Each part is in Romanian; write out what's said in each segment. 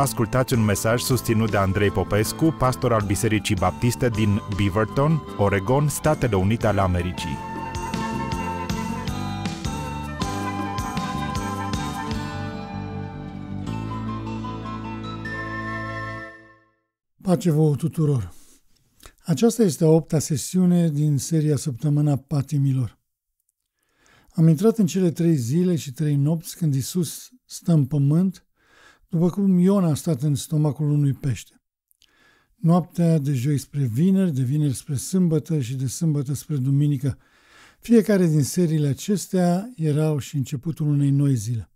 ascultați un mesaj susținut de Andrei Popescu, pastor al Bisericii Baptiste din Beaverton, Oregon, Statele Unite ale Americii. Pace vouă tuturor! Aceasta este a opta sesiune din seria Săptămâna Patimilor. Am intrat în cele trei zile și trei nopți când Isus stă în pământ după cum Iona a stat în stomacul unui pește. Noaptea de joi spre vineri, de vineri spre sâmbătă și de sâmbătă spre duminică. Fiecare din seriile acestea erau și începutul unei noi zile.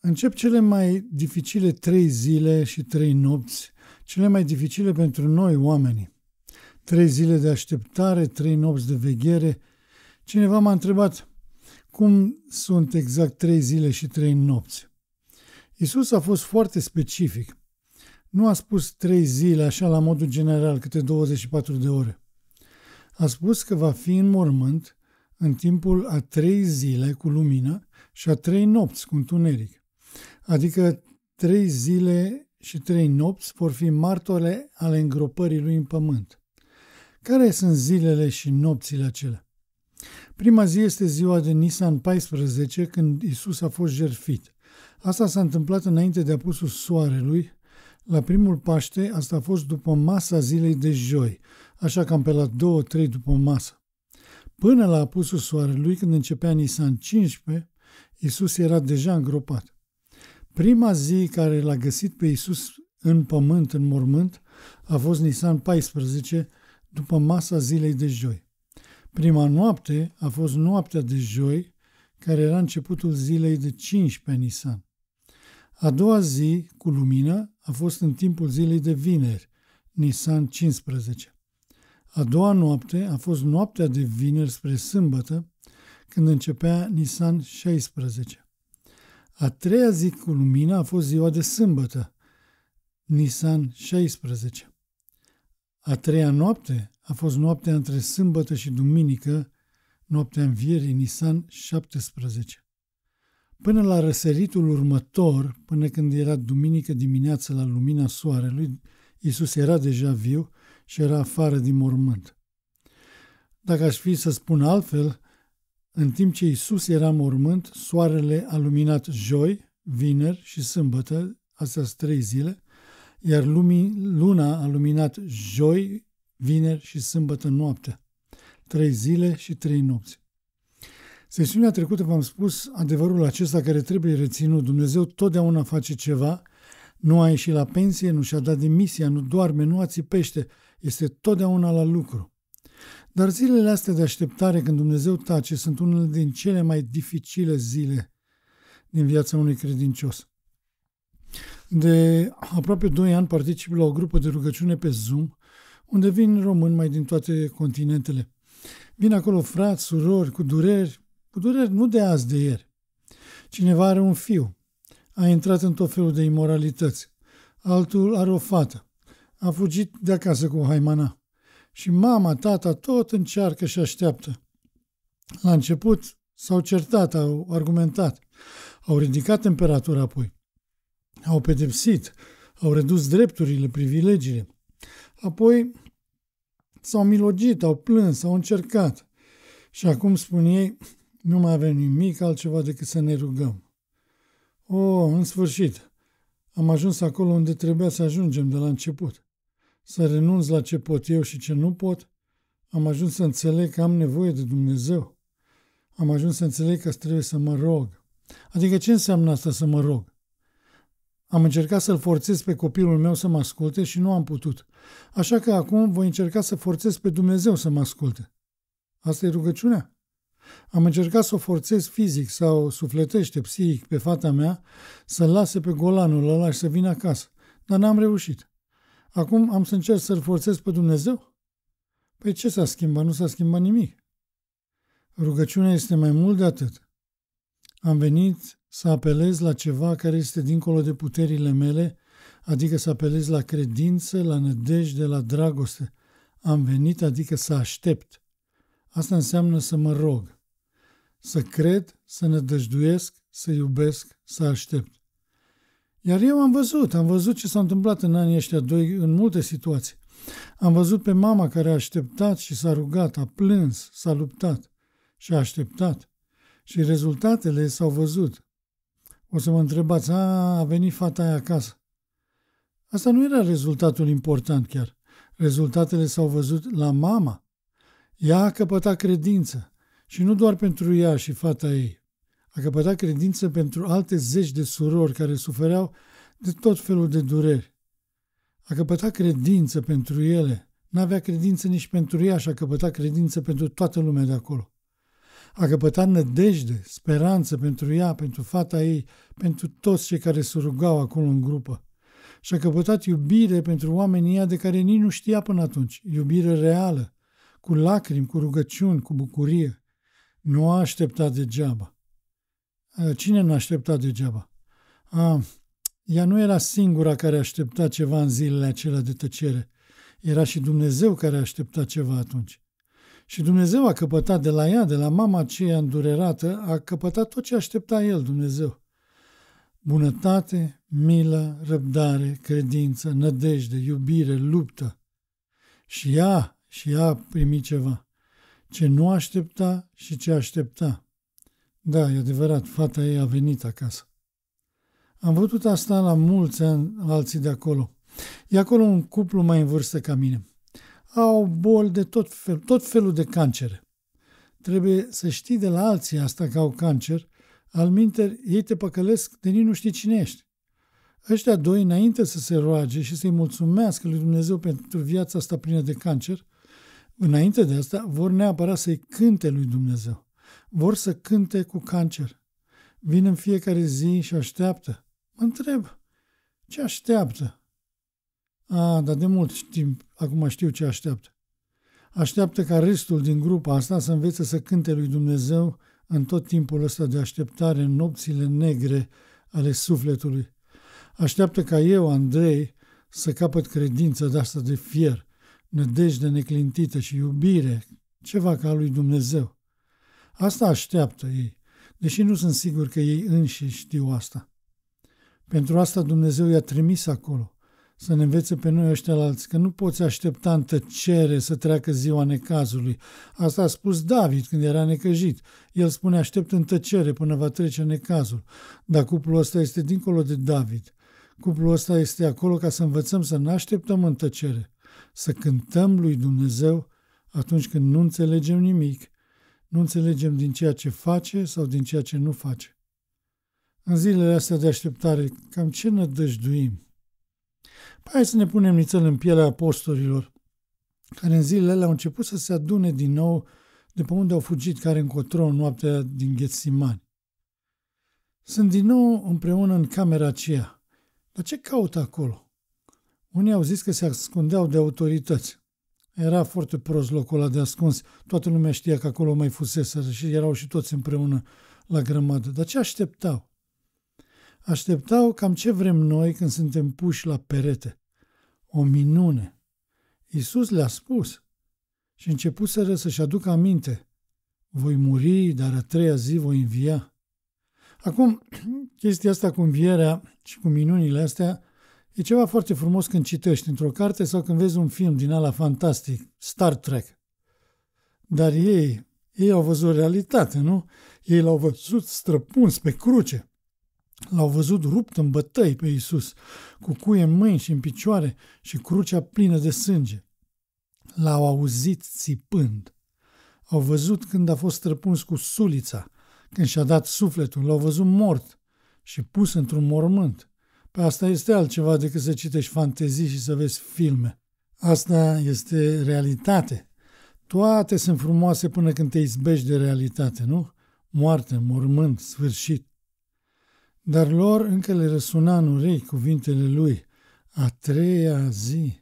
Încep cele mai dificile trei zile și trei nopți, cele mai dificile pentru noi, oamenii. Trei zile de așteptare, trei nopți de veghere. Cineva m-a întrebat cum sunt exact trei zile și trei nopți. Isus a fost foarte specific. Nu a spus trei zile, așa la modul general, câte 24 de ore. A spus că va fi în mormânt în timpul a trei zile cu lumină și a trei nopți cu întuneric. Adică trei zile și trei nopți vor fi martore ale îngropării lui în pământ. Care sunt zilele și nopțile acelea? Prima zi este ziua de Nisan 14, când Isus a fost jerfit. Asta s-a întâmplat înainte de apusul soarelui, la primul Paște, asta a fost după masa zilei de joi, așa cam pe la 2-3 după masă. Până la apusul soarelui, când începea Nisan 15, Isus era deja îngropat. Prima zi care l-a găsit pe Isus în pământ, în mormânt, a fost Nisan 14, după masa zilei de joi. Prima noapte a fost noaptea de joi, care era începutul zilei de 15 Nisan. A doua zi cu lumină a fost în timpul zilei de vineri, Nisan 15. A doua noapte a fost noaptea de vineri spre sâmbătă, când începea Nisan 16. A treia zi cu lumină a fost ziua de sâmbătă, Nisan 16. A treia noapte a fost noaptea între sâmbătă și duminică, noaptea învierii, Nisan 17. Până la răsăritul următor, până când era duminică dimineață la lumina soarelui, Iisus era deja viu și era afară din mormânt. Dacă aș fi să spun altfel, în timp ce Iisus era mormânt, soarele a luminat joi, vineri și sâmbătă, astea trei zile, iar lumii, luna a luminat joi, vineri și sâmbătă noaptea, trei zile și trei nopți. Sesiunea trecută v-am spus adevărul acesta care trebuie reținut. Dumnezeu totdeauna face ceva, nu a ieșit la pensie, nu și-a dat demisia, nu doarme, nu ațipește, este totdeauna la lucru. Dar zilele astea de așteptare când Dumnezeu tace sunt unele din cele mai dificile zile din viața unui credincios. De aproape 2 ani particip la o grupă de rugăciune pe Zoom, unde vin români mai din toate continentele. Vin acolo frați, surori, cu dureri, dureri nu de azi, de ieri. Cineva are un fiu, a intrat în tot felul de imoralități. Altul are o fată, a fugit de acasă cu haimana. Și mama, tata, tot încearcă și așteaptă. La început s-au certat, au argumentat, au ridicat temperatura apoi, au pedepsit, au redus drepturile, privilegiile. Apoi s-au milogit, au plâns, au încercat. Și acum spun ei, nu mai avem nimic altceva decât să ne rugăm. O, oh, în sfârșit, am ajuns acolo unde trebuia să ajungem de la început. Să renunț la ce pot eu și ce nu pot, am ajuns să înțeleg că am nevoie de Dumnezeu. Am ajuns să înțeleg că trebuie să mă rog. Adică ce înseamnă asta să mă rog? Am încercat să-l forțez pe copilul meu să mă asculte și nu am putut. Așa că acum voi încerca să forțez pe Dumnezeu să mă asculte. Asta e rugăciunea. Am încercat să o forțez fizic sau sufletește psihic pe fata mea să-l lase pe golanul ăla și să vină acasă, dar n-am reușit. Acum am să încerc să-l forțez pe Dumnezeu? Păi ce s-a schimbat? Nu s-a schimbat nimic. Rugăciunea este mai mult de atât. Am venit să apelez la ceva care este dincolo de puterile mele, adică să apelez la credință, la nădejde, la dragoste. Am venit, adică să aștept. Asta înseamnă să mă rog să cred, să nădăjduiesc, să iubesc, să aștept. Iar eu am văzut, am văzut ce s-a întâmplat în anii ăștia doi în multe situații. Am văzut pe mama care a așteptat și s-a rugat, a plâns, s-a luptat și a așteptat. Și rezultatele s-au văzut. O să mă întrebați, a, a venit fata aia acasă. Asta nu era rezultatul important chiar. Rezultatele s-au văzut la mama. Ea a căpătat credință. Și nu doar pentru ea și fata ei. A căpătat credință pentru alte zeci de surori care sufereau de tot felul de dureri. A căpătat credință pentru ele. N-avea credință nici pentru ea și a căpătat credință pentru toată lumea de acolo. A căpătat nădejde, speranță pentru ea, pentru fata ei, pentru toți cei care se rugau acolo în grupă. Și a căpătat iubire pentru oamenii ea de care nici nu știa până atunci, iubire reală, cu lacrimi, cu rugăciuni, cu bucurie. Nu a așteptat degeaba. Cine nu a așteptat degeaba? A, ea nu era singura care aștepta ceva în zilele acelea de tăcere. Era și Dumnezeu care aștepta ceva atunci. Și Dumnezeu a căpătat de la ea, de la mama aceea îndurerată, a căpătat tot ce aștepta el, Dumnezeu. Bunătate, milă, răbdare, credință, nădejde, iubire, luptă. Și ea, și ea a primit ceva ce nu aștepta și ce aștepta. Da, e adevărat, fata ei a venit acasă. Am văzut asta la mulți ani alții de acolo. E acolo un cuplu mai în vârstă ca mine. Au boli de tot, fel, tot felul de cancere. Trebuie să știi de la alții asta că au cancer, al minter ei te păcălesc de nici nu știi cine ești. Ăștia doi, înainte să se roage și să-i mulțumească lui Dumnezeu pentru viața asta plină de cancer, Înainte de asta, vor neapărat să-i cânte lui Dumnezeu. Vor să cânte cu cancer. Vin în fiecare zi și așteaptă. Mă întreb, ce așteaptă? A, dar de mult timp acum știu ce așteaptă. Așteaptă ca restul din grupa asta să învețe să cânte lui Dumnezeu în tot timpul ăsta de așteptare, în nopțile negre ale sufletului. Așteaptă ca eu, Andrei, să capăt credință de asta de fier – nădejde neclintită și iubire, ceva ca lui Dumnezeu. Asta așteaptă ei, deși nu sunt sigur că ei înși știu asta. Pentru asta Dumnezeu i-a trimis acolo, să ne învețe pe noi ăștia la alți, că nu poți aștepta în tăcere să treacă ziua necazului. Asta a spus David când era necăjit. El spune, aștept în tăcere până va trece necazul. Dar cuplul ăsta este dincolo de David. Cuplul ăsta este acolo ca să învățăm să ne așteptăm în tăcere, să cântăm lui Dumnezeu atunci când nu înțelegem nimic, nu înțelegem din ceea ce face sau din ceea ce nu face. În zilele astea de așteptare, cam ce nădăjduim? Păi hai să ne punem nițel în pielea apostolilor, care în zilele alea au început să se adune din nou de pe unde au fugit care încotro în noaptea din Ghețimani. Sunt din nou împreună în camera aceea. Dar ce caută acolo? Unii au zis că se ascundeau de autorități. Era foarte prost locul ăla de ascuns. Toată lumea știa că acolo mai fusese și erau și toți împreună la grămadă. Dar ce așteptau? Așteptau cam ce vrem noi când suntem puși la perete. O minune. Iisus le-a spus și începuseră să-și aducă aminte. Voi muri, dar a treia zi voi învia. Acum, chestia asta cu învierea și cu minunile astea E ceva foarte frumos când citești într-o carte sau când vezi un film din ala fantastic, Star Trek. Dar ei, ei au văzut realitate, nu? Ei l-au văzut străpuns pe cruce. L-au văzut rupt în bătăi pe Iisus, cu cuie în mâini și în picioare și crucea plină de sânge. L-au auzit țipând. Au văzut când a fost străpuns cu sulița, când și-a dat sufletul, l-au văzut mort și pus într-un mormânt. Pe păi asta este altceva decât să citești fantezii și să vezi filme. Asta este realitate. Toate sunt frumoase până când te izbești de realitate, nu? Moarte, mormânt, sfârșit. Dar lor încă le răsuna în urei cuvintele lui, a treia zi.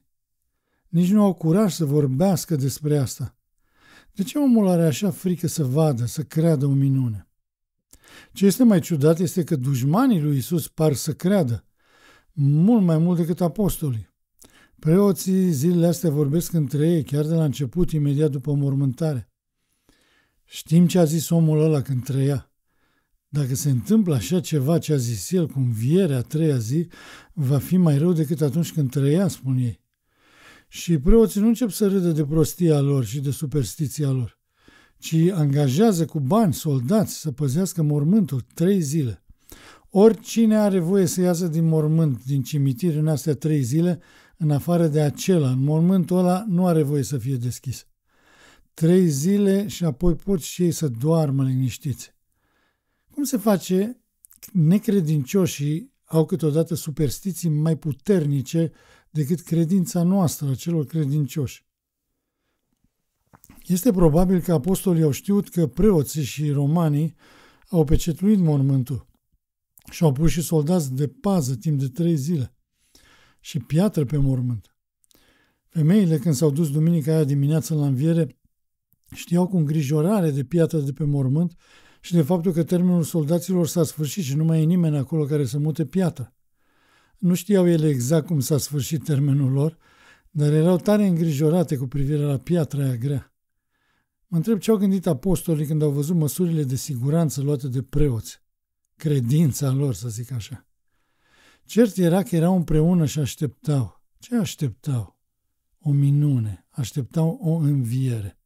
Nici nu au curaj să vorbească despre asta. De ce omul are așa frică să vadă, să creadă o minune? Ce este mai ciudat este că dușmanii lui Isus par să creadă, mult mai mult decât apostolii. Preoții zilele astea vorbesc între ei, chiar de la început, imediat după mormântare. Știm ce a zis omul ăla când trăia. Dacă se întâmplă așa ceva ce a zis el cu învierea a treia zi, va fi mai rău decât atunci când trăia, spun ei. Și preoții nu încep să râdă de prostia lor și de superstiția lor, ci angajează cu bani soldați să păzească mormântul trei zile. Oricine are voie să iasă din mormânt, din cimitir, în astea trei zile, în afară de acela, în mormântul ăla nu are voie să fie deschis. Trei zile și apoi pot și ei să doarmă liniștiți. Cum se face? Necredincioșii au câteodată superstiții mai puternice decât credința noastră a celor credincioși. Este probabil că apostolii au știut că preoții și romanii au pecetluit mormântul și au pus și soldați de pază timp de trei zile și piatră pe mormânt. Femeile, când s-au dus duminica aia dimineață la înviere, știau cu îngrijorare de piatră de pe mormânt și de faptul că termenul soldaților s-a sfârșit și nu mai e nimeni acolo care să mute piatră. Nu știau ele exact cum s-a sfârșit termenul lor, dar erau tare îngrijorate cu privire la piatra aia grea. Mă întreb ce au gândit apostolii când au văzut măsurile de siguranță luate de preoți credința lor, să zic așa. Cert era că erau împreună și așteptau. Ce așteptau? O minune. Așteptau o înviere.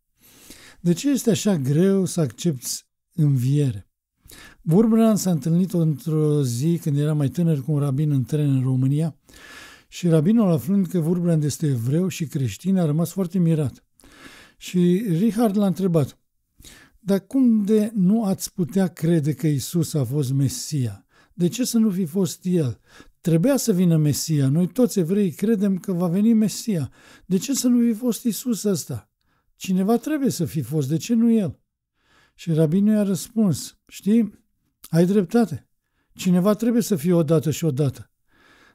De ce este așa greu să accepti înviere? Burbran s-a întâlnit într-o zi când era mai tânăr cu un rabin în tren în România și rabinul aflând că Burbran este evreu și creștin a rămas foarte mirat. Și Richard l-a întrebat, dar cum de nu ați putea crede că Isus a fost Mesia? De ce să nu fi fost El? Trebuia să vină Mesia. Noi toți evrei credem că va veni Mesia. De ce să nu fi fost Isus ăsta? Cineva trebuie să fi fost, de ce nu El? Și rabinul i-a răspuns, știi, ai dreptate. Cineva trebuie să fie odată și odată.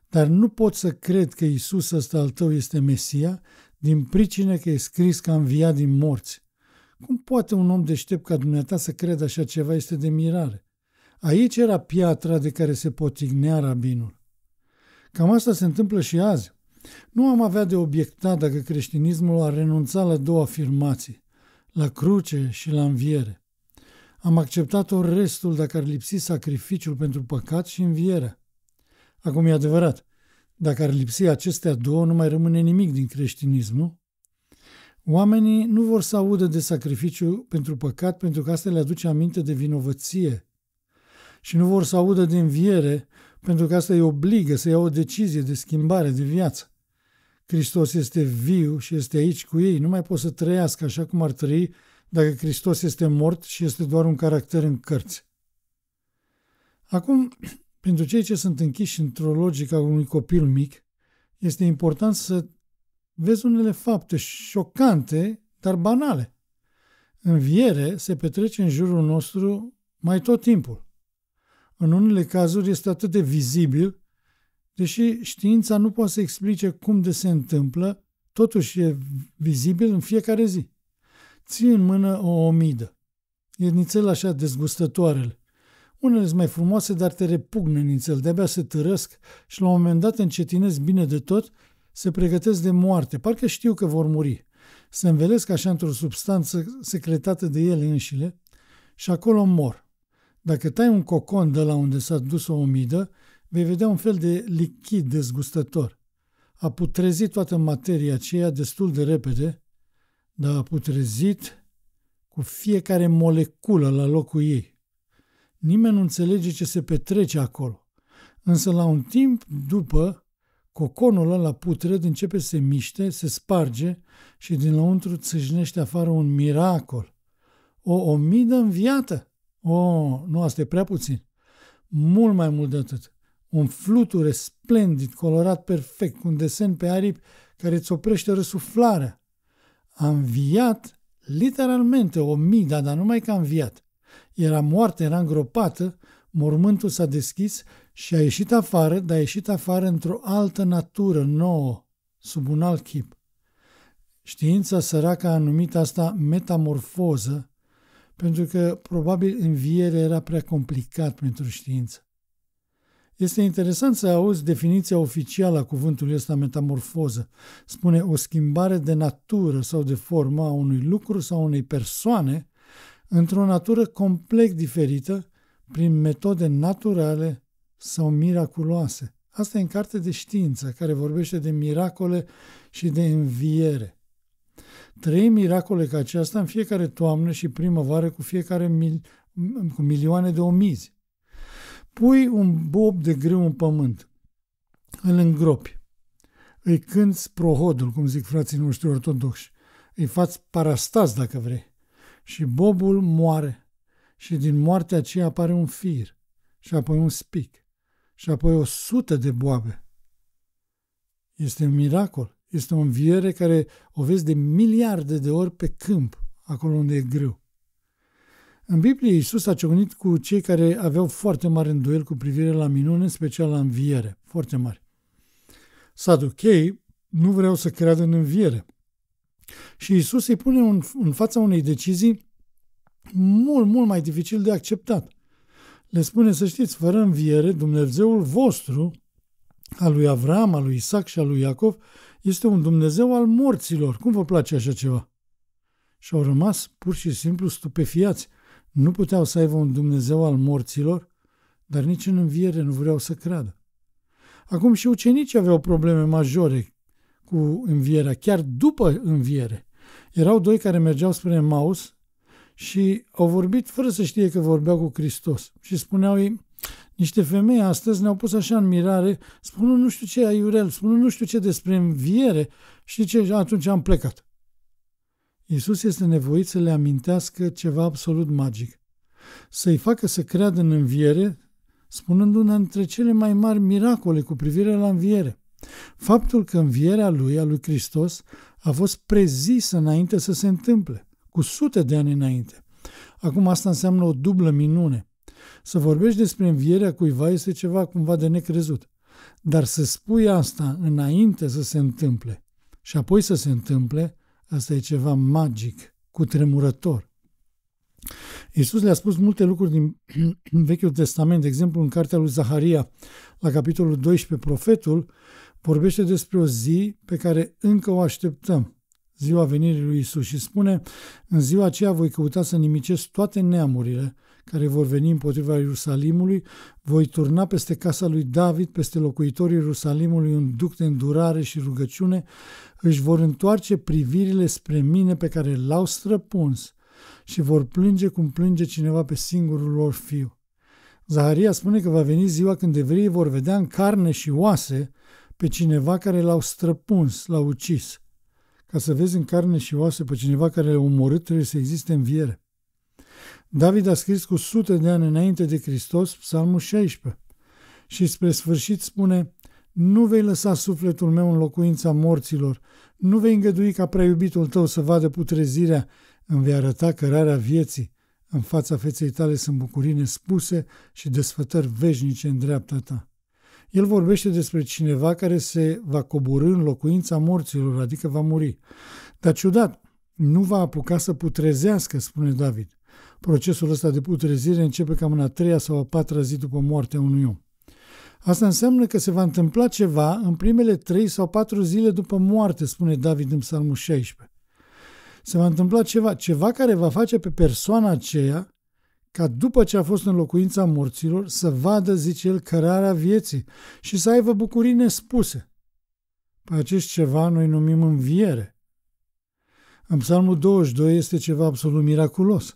Dar nu pot să cred că Isus ăsta al tău este Mesia din pricină că e scris că a înviat din morți. Cum poate un om deștept ca dumneata să creadă așa ceva este de mirare. Aici era piatra de care se potignea rabinul. Cam asta se întâmplă și azi. Nu am avea de obiectat dacă creștinismul a renunțat la două afirmații, la cruce și la înviere. Am acceptat-o restul dacă ar lipsi sacrificiul pentru păcat și învierea. Acum e adevărat, dacă ar lipsi acestea două, nu mai rămâne nimic din creștinism, nu? Oamenii nu vor să audă de sacrificiu pentru păcat, pentru că asta le aduce aminte de vinovăție. Și nu vor să audă de înviere, pentru că asta îi obligă să ia o decizie de schimbare de viață. Hristos este viu și este aici cu ei. Nu mai pot să trăiască așa cum ar trăi dacă Hristos este mort și este doar un caracter în cărți. Acum, pentru cei ce sunt închiși într-o logică a unui copil mic, este important să vezi unele fapte șocante, dar banale. Înviere se petrece în jurul nostru mai tot timpul. În unele cazuri este atât de vizibil, deși știința nu poate să explice cum de se întâmplă, totuși e vizibil în fiecare zi. Ții în mână o omidă. E nițel așa dezgustătoarele. Unele sunt mai frumoase, dar te repugnă nițel, de-abia se târăsc și la un moment dat încetinezi bine de tot se pregătesc de moarte, parcă știu că vor muri, se învelesc așa într-o substanță secretată de ele înșile și acolo mor. Dacă tai un cocon de la unde s-a dus o omidă, vei vedea un fel de lichid dezgustător. A putrezit toată materia aceea destul de repede, dar a putrezit cu fiecare moleculă la locul ei. Nimeni nu înțelege ce se petrece acolo. Însă la un timp după, Coconul ăla putred începe să se miște, se sparge și dinăuntru țâșnește afară un miracol. O omidă înviată! O, oh, nu, asta e prea puțin. Mult mai mult de atât. Un fluture splendid, colorat perfect, cu un desen pe aripi care îți oprește răsuflarea. A înviat literalmente o mida, dar numai că a înviat. Era moartă, era îngropată, mormântul s-a deschis și a ieșit afară, dar a ieșit afară într-o altă natură nouă, sub un alt chip. Știința săracă a numit asta metamorfoză, pentru că probabil învierea era prea complicat pentru știință. Este interesant să auzi definiția oficială a cuvântului ăsta metamorfoză. Spune o schimbare de natură sau de formă a unui lucru sau unei persoane într-o natură complet diferită prin metode naturale sau miraculoase. Asta e în carte de știință, care vorbește de miracole și de înviere. Trei miracole ca aceasta în fiecare toamnă și primăvară cu fiecare mil, cu milioane de omizi. Pui un bob de greu în pământ, îl îngropi, îi cânți prohodul, cum zic frații noștri ortodoxi, îi faci parastaz dacă vrei și bobul moare și din moartea aceea apare un fir și apoi un spic și apoi o sută de boabe. Este un miracol. Este o înviere care o vezi de miliarde de ori pe câmp, acolo unde e greu. În Biblie, Iisus a ciocnit cu cei care aveau foarte mare îndoiel cu privire la minune, în special la înviere, foarte mare. Saduchei nu vreau să creadă în înviere. Și Iisus îi pune în fața unei decizii mult, mult mai dificil de acceptat le spune să știți, fără înviere, Dumnezeul vostru, al lui Avram, al lui Isaac și al lui Iacov, este un Dumnezeu al morților. Cum vă place așa ceva? Și au rămas pur și simplu stupefiați. Nu puteau să aibă un Dumnezeu al morților, dar nici în înviere nu vreau să creadă. Acum și ucenicii aveau probleme majore cu învierea, chiar după înviere. Erau doi care mergeau spre Maus și au vorbit fără să știe că vorbeau cu Hristos. Și spuneau ei, niște femei astăzi ne-au pus așa în mirare, spun nu știu ce aiurel, spun nu știu ce despre înviere și ce, atunci am plecat. Iisus este nevoit să le amintească ceva absolut magic. Să-i facă să creadă în înviere, spunând una dintre cele mai mari miracole cu privire la înviere. Faptul că învierea lui, a lui Hristos, a fost prezisă înainte să se întâmple cu sute de ani înainte. Acum asta înseamnă o dublă minune. Să vorbești despre învierea cuiva este ceva cumva de necrezut. Dar să spui asta înainte să se întâmple și apoi să se întâmple, asta e ceva magic, cu tremurător. Iisus le-a spus multe lucruri din Vechiul Testament, de exemplu în cartea lui Zaharia, la capitolul 12, profetul vorbește despre o zi pe care încă o așteptăm ziua venirii lui Isus și spune, în ziua aceea voi căuta să nimicesc toate neamurile care vor veni împotriva Ierusalimului, voi turna peste casa lui David, peste locuitorii Ierusalimului un duc de îndurare și rugăciune, își vor întoarce privirile spre mine pe care l-au străpuns și vor plânge cum plânge cineva pe singurul lor fiu. Zaharia spune că va veni ziua când evreii vor vedea în carne și oase pe cineva care l-au străpuns, l-au ucis – ca să vezi în carne și oase pe cineva care le-a omorât, trebuie să existe înviere. David a scris cu sute de ani înainte de Hristos psalmul 16 și spre sfârșit spune Nu vei lăsa sufletul meu în locuința morților, nu vei îngădui ca prea iubitul tău să vadă putrezirea, îmi vei arăta cărarea vieții, în fața feței tale sunt bucurii nespuse și desfătări veșnice în dreapta ta. El vorbește despre cineva care se va coborâ în locuința morților, adică va muri. Dar ciudat, nu va apuca să putrezească, spune David. Procesul ăsta de putrezire începe cam în a treia sau a patra zi după moartea unui om. Asta înseamnă că se va întâmpla ceva în primele trei sau patru zile după moarte, spune David în Psalmul 16. Se va întâmpla ceva, ceva care va face pe persoana aceea ca după ce a fost în locuința morților să vadă, zice el, cărarea vieții și să aibă bucurii nespuse. Pe acest ceva noi numim înviere. În psalmul 22 este ceva absolut miraculos.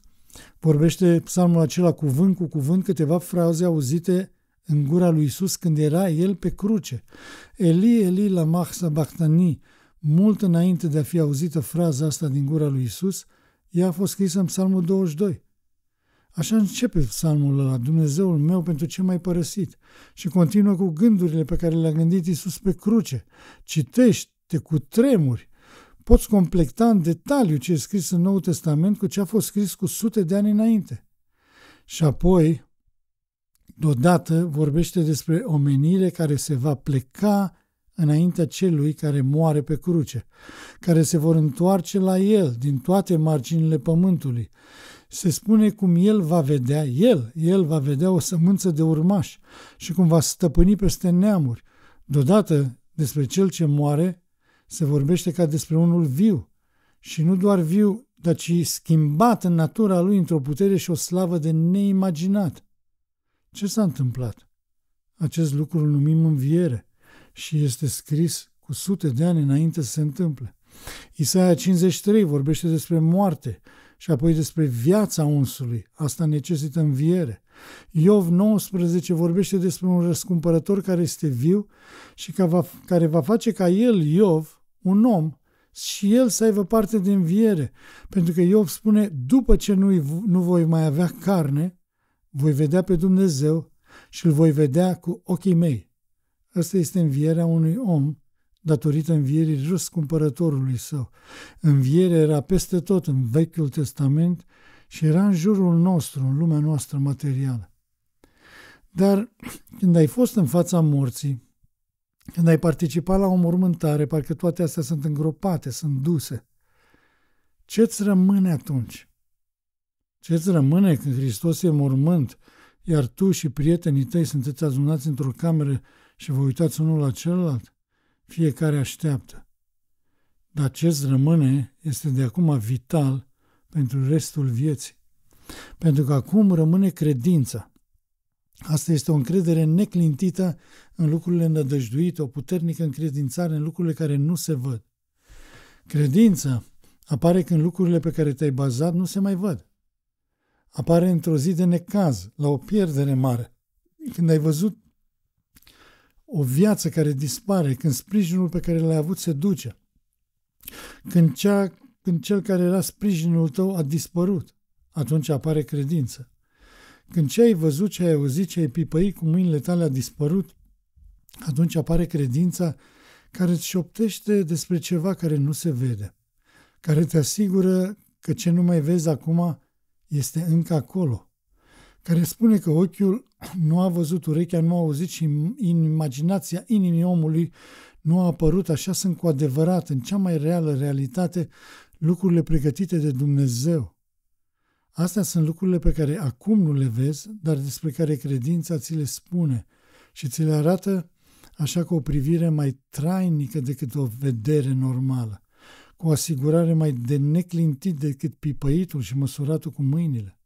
Vorbește psalmul acela cuvânt cu cuvânt câteva fraze auzite în gura lui Isus când era el pe cruce. Eli, Eli, la mahsa bahtani, mult înainte de a fi auzită fraza asta din gura lui Isus, ea a fost scrisă în psalmul 22. Așa începe psalmul ăla, Dumnezeul meu pentru ce mai părăsit și continuă cu gândurile pe care le-a gândit Iisus pe cruce. Citești, te tremuri, poți completa în detaliu ce e scris în Noul Testament cu ce a fost scris cu sute de ani înainte. Și apoi, deodată, vorbește despre omenire care se va pleca înaintea celui care moare pe cruce, care se vor întoarce la el din toate marginile pământului, se spune cum el va vedea, el, el va vedea o sămânță de urmaș și cum va stăpâni peste neamuri. Deodată, despre cel ce moare, se vorbește ca despre unul viu și nu doar viu, dar și schimbat în natura lui într-o putere și o slavă de neimaginat. Ce s-a întâmplat? Acest lucru îl numim înviere și este scris cu sute de ani înainte să se întâmple. Isaia 53 vorbește despre moarte și apoi despre viața unsului. Asta necesită înviere. Iov 19 vorbește despre un răscumpărător care este viu și ca va, care va face ca el, Iov, un om, și el să aibă parte de înviere. Pentru că Iov spune, după ce nu, nu voi mai avea carne, voi vedea pe Dumnezeu și îl voi vedea cu ochii mei. Asta este învierea unui om datorită învierii cumpărătorului său. Învierea era peste tot în Vechiul Testament și era în jurul nostru, în lumea noastră materială. Dar când ai fost în fața morții, când ai participat la o mormântare, parcă toate astea sunt îngropate, sunt duse. ce îți rămâne atunci? ce îți rămâne când Hristos e mormânt, iar tu și prietenii tăi sunteți azunați într-o cameră și vă uitați unul la celălalt? fiecare așteaptă. Dar ce rămâne este de acum vital pentru restul vieții. Pentru că acum rămâne credința. Asta este o încredere neclintită în lucrurile nădăjduite, o puternică încredințare în lucrurile care nu se văd. Credința apare când lucrurile pe care te-ai bazat nu se mai văd. Apare într-o zi de necaz, la o pierdere mare, când ai văzut o viață care dispare, când sprijinul pe care l-ai avut se duce, când, cea, când cel care era sprijinul tău a dispărut, atunci apare credință. Când ce ai văzut, ce ai auzit, ce ai pipăit cu mâinile tale a dispărut, atunci apare credința care îți șoptește despre ceva care nu se vede, care te asigură că ce nu mai vezi acum este încă acolo, care spune că ochiul nu a văzut, urechea nu a auzit și imaginația inimii omului nu a apărut, așa sunt cu adevărat, în cea mai reală realitate, lucrurile pregătite de Dumnezeu. Astea sunt lucrurile pe care acum nu le vezi, dar despre care credința ți le spune și ți le arată așa cu o privire mai trainică decât o vedere normală, cu o asigurare mai de neclintit decât pipăitul și măsuratul cu mâinile.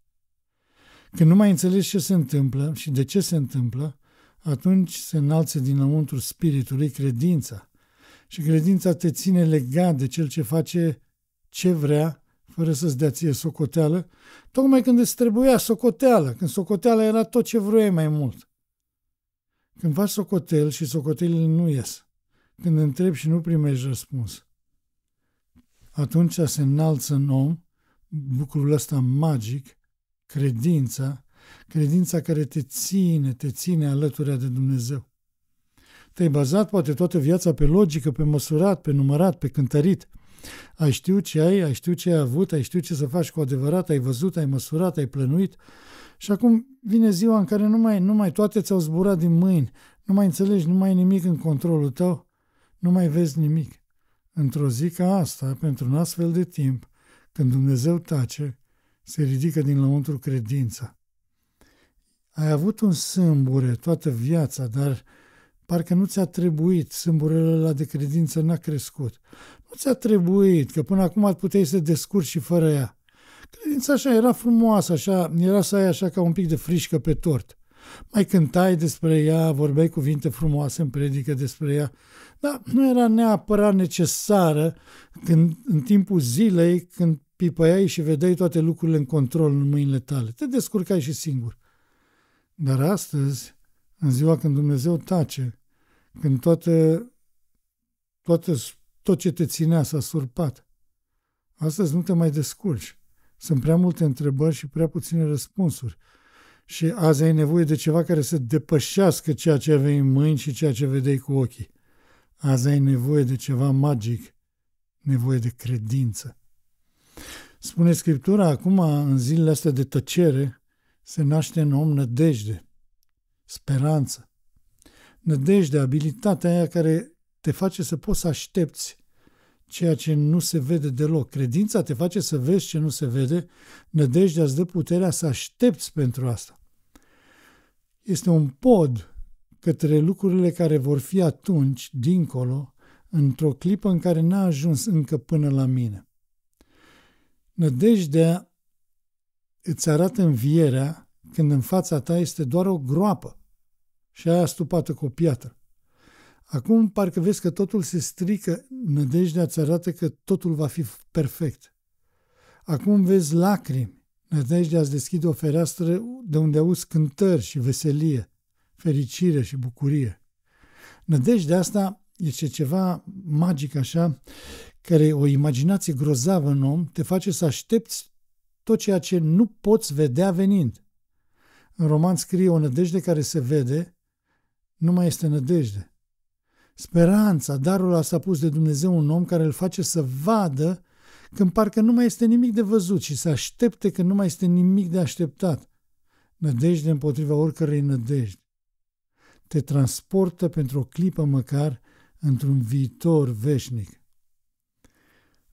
Când nu mai înțelegi ce se întâmplă și de ce se întâmplă, atunci se înalță dinăuntru spiritului credința. Și credința te ține legat de cel ce face ce vrea, fără să-ți dea ție socoteală, tocmai când îți trebuia socoteală, când socoteala era tot ce vroiai mai mult. Când faci socotel și socotelile nu ies, când întrebi și nu primești răspuns, atunci se înalță în om bucurul ăsta magic credința, credința care te ține, te ține alături de Dumnezeu. Te-ai bazat poate toată viața pe logică, pe măsurat, pe numărat, pe cântărit. Ai știut ce ai, ai știut ce ai avut, ai știut ce să faci cu adevărat, ai văzut, ai măsurat, ai plănuit. Și acum vine ziua în care nu mai, nu mai toate ți-au zburat din mâini, nu mai înțelegi, nu mai ai nimic în controlul tău, nu mai vezi nimic. Într-o zi ca asta, pentru un astfel de timp, când Dumnezeu tace, se ridică din lăuntru credința. Ai avut un sâmbure toată viața, dar parcă nu ți-a trebuit, sâmburele ăla de credință n-a crescut. Nu ți-a trebuit, că până acum puteai să descurci și fără ea. Credința așa era frumoasă, așa, era să ai așa ca un pic de frișcă pe tort. Mai cântai despre ea, vorbeai cuvinte frumoase în predică despre ea, dar nu era neapărat necesară când, în timpul zilei, când pipăiai și vedeai toate lucrurile în control în mâinile tale. Te descurcai și singur. Dar astăzi, în ziua când Dumnezeu tace, când toate, toate, tot ce te ținea s-a surpat, astăzi nu te mai descurci. Sunt prea multe întrebări și prea puține răspunsuri. Și azi ai nevoie de ceva care să depășească ceea ce aveai în mâini și ceea ce vedeai cu ochii. Azi ai nevoie de ceva magic, nevoie de credință. Spune Scriptura, acum, în zilele astea de tăcere, se naște în om nădejde, speranță. Nădejde, abilitatea aia care te face să poți să aștepți ceea ce nu se vede deloc. Credința te face să vezi ce nu se vede, nădejdea îți dă puterea să aștepți pentru asta. Este un pod către lucrurile care vor fi atunci, dincolo, într-o clipă în care n-a ajuns încă până la mine. Nădejdea îți arată învierea când în fața ta este doar o groapă și aia stupată cu o piatră. Acum parcă vezi că totul se strică, nădejdea îți arată că totul va fi perfect. Acum vezi lacrimi, nădejdea îți deschide o fereastră de unde auzi cântări și veselie fericire și bucurie. Nădejde asta este ceva magic așa, care o imaginație grozavă în om te face să aștepți tot ceea ce nu poți vedea venind. În roman scrie o nădejde care se vede, nu mai este nădejde. Speranța, darul a s-a pus de Dumnezeu un om care îl face să vadă când parcă nu mai este nimic de văzut și să aștepte că nu mai este nimic de așteptat. Nădejde împotriva oricărei nădejde te transportă pentru o clipă măcar într-un viitor veșnic.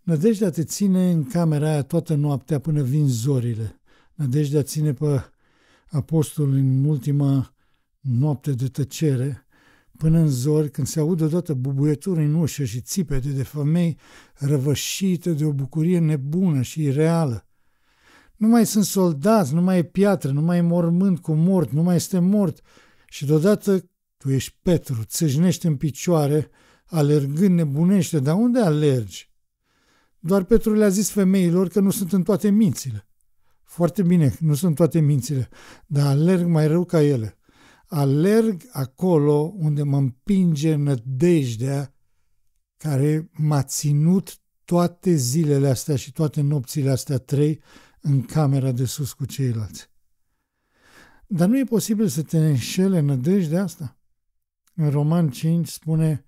Nădejdea te ține în camera aia toată noaptea până vin zorile. Nădejdea ține pe apostol în ultima noapte de tăcere, până în zori, când se aud odată bubuieturi în ușă și țipete de femei răvășite de o bucurie nebună și ireală. Nu mai sunt soldați, nu mai e piatră, nu mai e mormânt cu mort, nu mai este mort, și deodată tu ești Petru, țâșnești în picioare, alergând nebunește, dar unde alergi? Doar Petru le-a zis femeilor că nu sunt în toate mințile. Foarte bine, nu sunt toate mințile, dar alerg mai rău ca ele. Alerg acolo unde mă împinge nădejdea care m-a ținut toate zilele astea și toate nopțile astea trei în camera de sus cu ceilalți. Dar nu e posibil să te înșele nădejdea asta. În Roman 5 spune,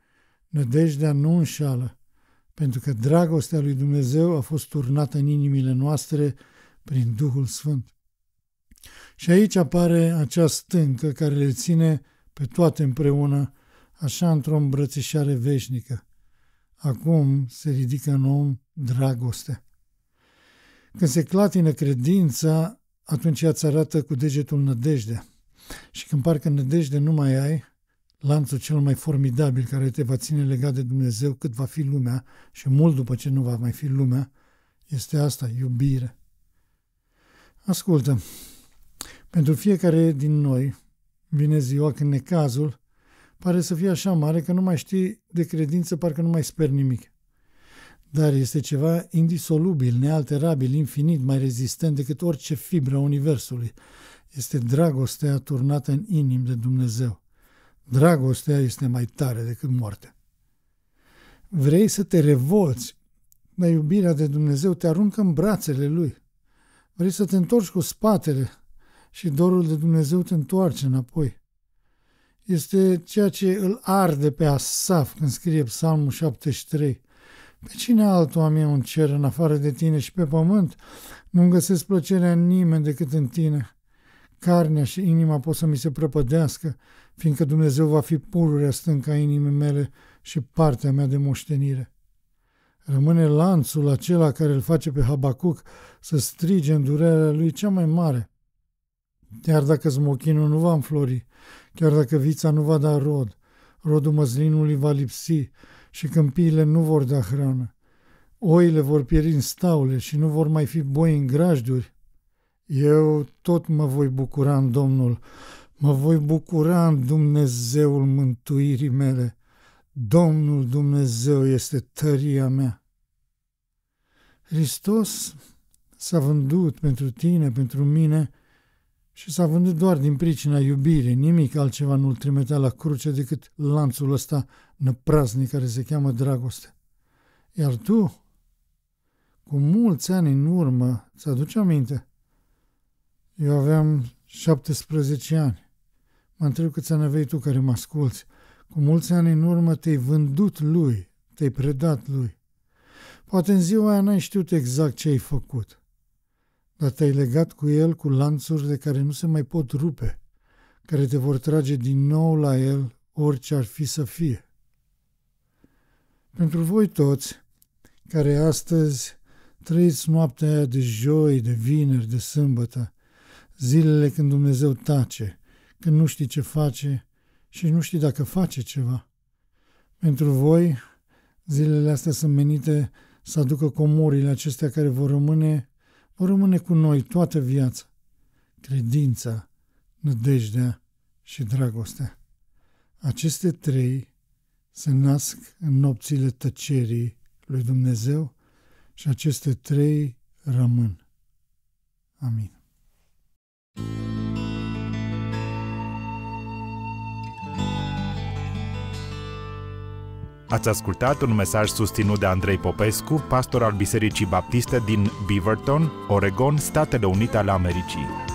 nădejdea nu înșală, pentru că dragostea lui Dumnezeu a fost turnată în inimile noastre prin Duhul Sfânt. Și aici apare acea stâncă care le ține pe toate împreună, așa într-o îmbrățișare veșnică. Acum se ridică în om dragoste. Când se clatină credința, atunci ea îți arată cu degetul nădejdea. Și când parcă nădejde nu mai ai, lanțul cel mai formidabil care te va ține legat de Dumnezeu cât va fi lumea și mult după ce nu va mai fi lumea, este asta, iubire. Ascultă, pentru fiecare din noi vine ziua când necazul pare să fie așa mare că nu mai știi de credință, parcă nu mai sper nimic dar este ceva indisolubil, nealterabil, infinit, mai rezistent decât orice fibra a Universului. Este dragostea turnată în inim de Dumnezeu. Dragostea este mai tare decât moartea. Vrei să te revolți, dar iubirea de Dumnezeu te aruncă în brațele Lui. Vrei să te întorci cu spatele și dorul de Dumnezeu te întoarce înapoi. Este ceea ce îl arde pe Asaf când scrie Psalmul 73. Pe cine altul am eu în cer în afară de tine și pe pământ? Nu-mi găsesc plăcerea în nimeni decât în tine. Carnea și inima pot să mi se prăpădească, fiindcă Dumnezeu va fi pururea stânca inimii mele și partea mea de moștenire. Rămâne lanțul acela care îl face pe Habacuc să strige în durerea lui cea mai mare. Chiar dacă smochinul nu va înflori, chiar dacă vița nu va da rod, rodul măzlinului va lipsi, și câmpiile nu vor da hrană. Oile vor pieri în staule și nu vor mai fi boi în grajduri. Eu tot mă voi bucura în Domnul, mă voi bucura în Dumnezeul mântuirii mele. Domnul Dumnezeu este tăria mea. Hristos s-a vândut pentru tine, pentru mine și s-a vândut doar din pricina iubirii. Nimic altceva nu-l trimitea la cruce decât lanțul ăsta praznic care se cheamă dragoste. Iar tu, cu mulți ani în urmă, ți-aduce aminte? Eu aveam 17 ani. Mă întreb câți ani aveai tu care mă asculți. Cu mulți ani în urmă te-ai vândut lui, te-ai predat lui. Poate în ziua aia n-ai știut exact ce ai făcut, dar te-ai legat cu el cu lanțuri de care nu se mai pot rupe, care te vor trage din nou la el orice ar fi să fie pentru voi toți care astăzi trăiți noaptea aia de joi, de vineri, de sâmbătă, zilele când Dumnezeu tace, când nu știi ce face și nu știi dacă face ceva. Pentru voi, zilele astea sunt menite să aducă comorile acestea care vor rămâne, vor rămâne cu noi toată viața. Credința, nădejdea și dragostea. Aceste trei se nasc în nopțile tăcerii lui Dumnezeu și aceste trei rămân. Amin. Ați ascultat un mesaj susținut de Andrei Popescu, pastor al Bisericii Baptiste din Beaverton, Oregon, Statele Unite ale Americii.